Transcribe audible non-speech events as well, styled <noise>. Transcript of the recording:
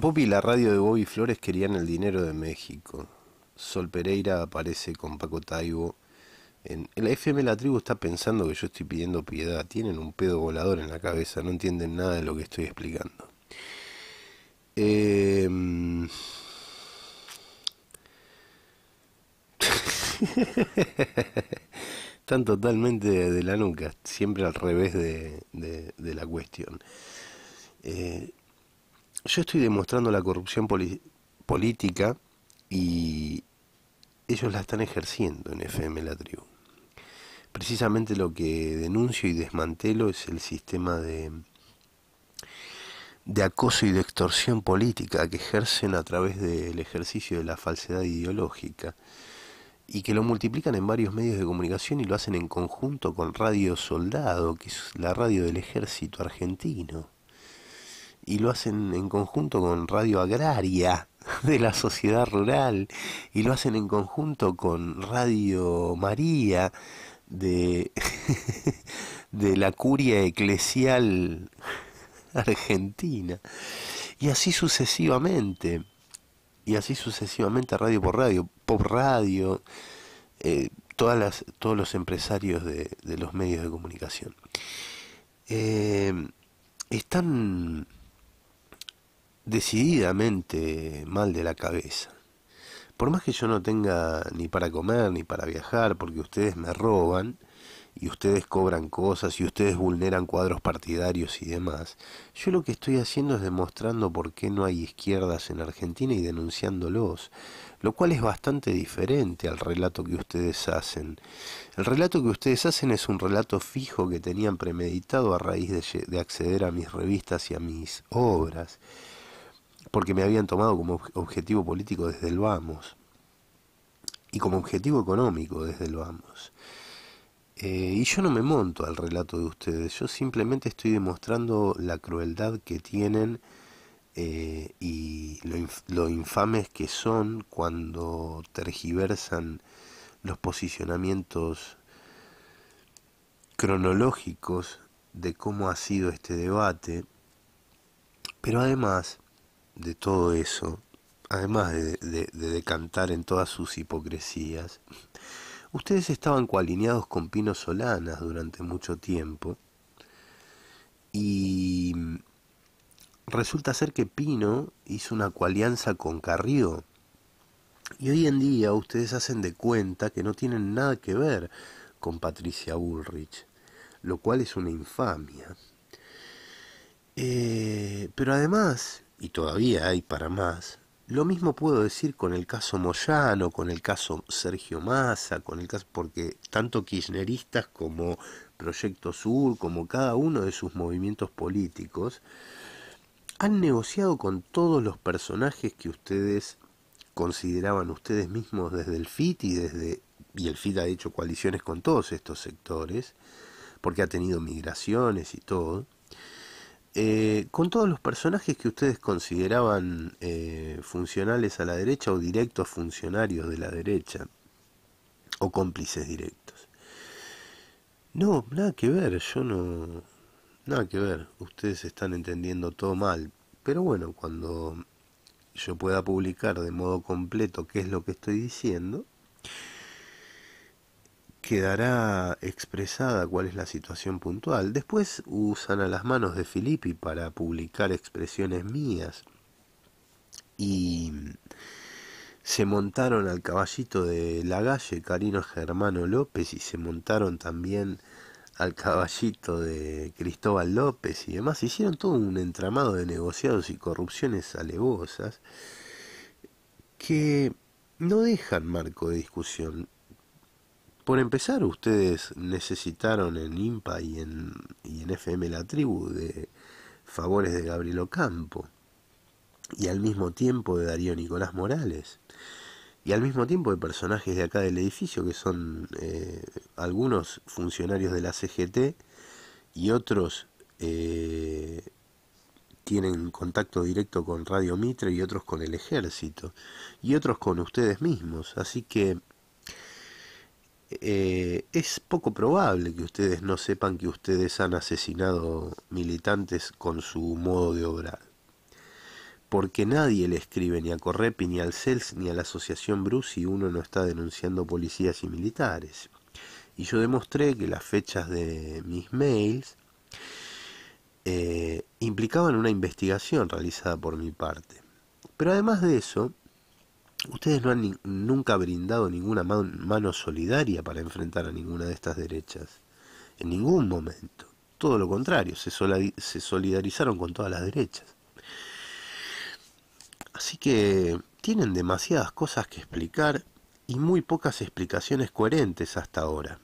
Popi y la radio de Bobby Flores querían el dinero de México. Sol Pereira aparece con Paco Taibo. En el FM La Tribu está pensando que yo estoy pidiendo piedad. Tienen un pedo volador en la cabeza, no entienden nada de lo que estoy explicando. Em, <laughs> están totalmente de la nuca, siempre al revés de, la cuestión. Eh, yo estoy demostrando la corrupción política y ellos la están ejerciendo en FM La Tribu. Precisamente lo que denuncio y desmantelo es el sistema de, de acoso y de extorsión política que ejercen a través del ejercicio de la falsedad ideológica y que lo multiplican en varios medios de comunicación y lo hacen en conjunto con Radio Soldado, que es la radio del ejército argentino y lo hacen en conjunto con Radio Agraria <laughs> de la Sociedad Rural y lo hacen en conjunto con Radio María de, <laughs> de la Curia Eclesial <laughs> Argentina y así sucesivamente y así sucesivamente radio por radio, pop radio, eh, todas las, todos los empresarios de, los medios de comunicación. Eh, están decididamente mal de la cabeza. Por más que yo no tenga ni para comer ni para viajar, porque ustedes me roban y ustedes cobran cosas y ustedes vulneran cuadros partidarios y demás, yo lo que estoy haciendo es demostrando por qué no hay izquierdas en Argentina y denunciándolos, lo cual es bastante diferente al relato que ustedes hacen. El relato que ustedes hacen es un relato fijo que tenían premeditado a raíz de, acceder a mis revistas y a mis obras porque me habían tomado como objetivo político desde el vamos y como objetivo económico desde el vamos. Eh, y yo no me monto al relato de ustedes, yo simplemente estoy demostrando la crueldad que tienen eh, y lo, infames que son cuando tergiversan los posicionamientos cronológicos de cómo ha sido este debate, pero además de todo eso, además de, decantar en todas sus hipocresías, ustedes estaban coalineados con Pino Solanas durante mucho tiempo y resulta ser que Pino hizo una coalianza con Carrió. Y hoy en día ustedes hacen de cuenta que no tienen nada que ver con Patricia Bullrich, lo cual es una infamia. Eh, pero además, y todavía hay para más, lo mismo puedo decir con el caso Moyano, con el caso Sergio Massa, con el caso porque tanto kirchneristas como Proyecto Sur, como cada uno de sus movimientos políticos han negociado con todos los personajes que ustedes consideraban ustedes mismos desde el FIT y desde y el FIT ha hecho coaliciones con todos estos sectores porque ha tenido migraciones y todo eh, con todos los personajes que ustedes consideraban eh, funcionales a la derecha o directos funcionarios de la derecha o cómplices directos. No, nada que ver, yo no... Nada que ver, ustedes están entendiendo todo mal. Pero bueno, cuando yo pueda publicar de modo completo qué es lo que estoy diciendo, quedará expresada cuál es la situación puntual. Después usan a las manos de Filippi para publicar expresiones mías y se montaron al caballito de Lagalle, Carino Germano López, y se montaron también al caballito de Cristóbal López y demás. Hicieron todo un entramado de negociados y corrupciones alevosas que no dejan marco de discusión. Por empezar, ustedes necesitaron en IMPA y en, FM La Tribu de favores de Gabriel Ocampo y al mismo tiempo de Darío Nicolás Morales y al mismo tiempo de personajes de acá del edificio que son eh, algunos funcionarios de la CGT y otros eh, tienen contacto directo con Radio Mitre y otros con el ejército y otros con ustedes mismos. Así que eh, es poco probable que ustedes no sepan que ustedes han asesinado militantes con su modo de obrar. Porque nadie le escribe ni a Correpi, ni al CELS, ni a la Asociación Bruce si uno no está denunciando policías y militares. Y yo demostré que las fechas de mis mails eh, implicaban una investigación realizada por mi parte. Pero además de eso, Ustedes no han nunca brindado ninguna mano solidaria para enfrentar a ninguna de estas derechas. En ningún momento. Todo lo contrario, se solidarizaron con todas las derechas. Así que tienen demasiadas cosas que explicar y muy pocas explicaciones coherentes hasta ahora.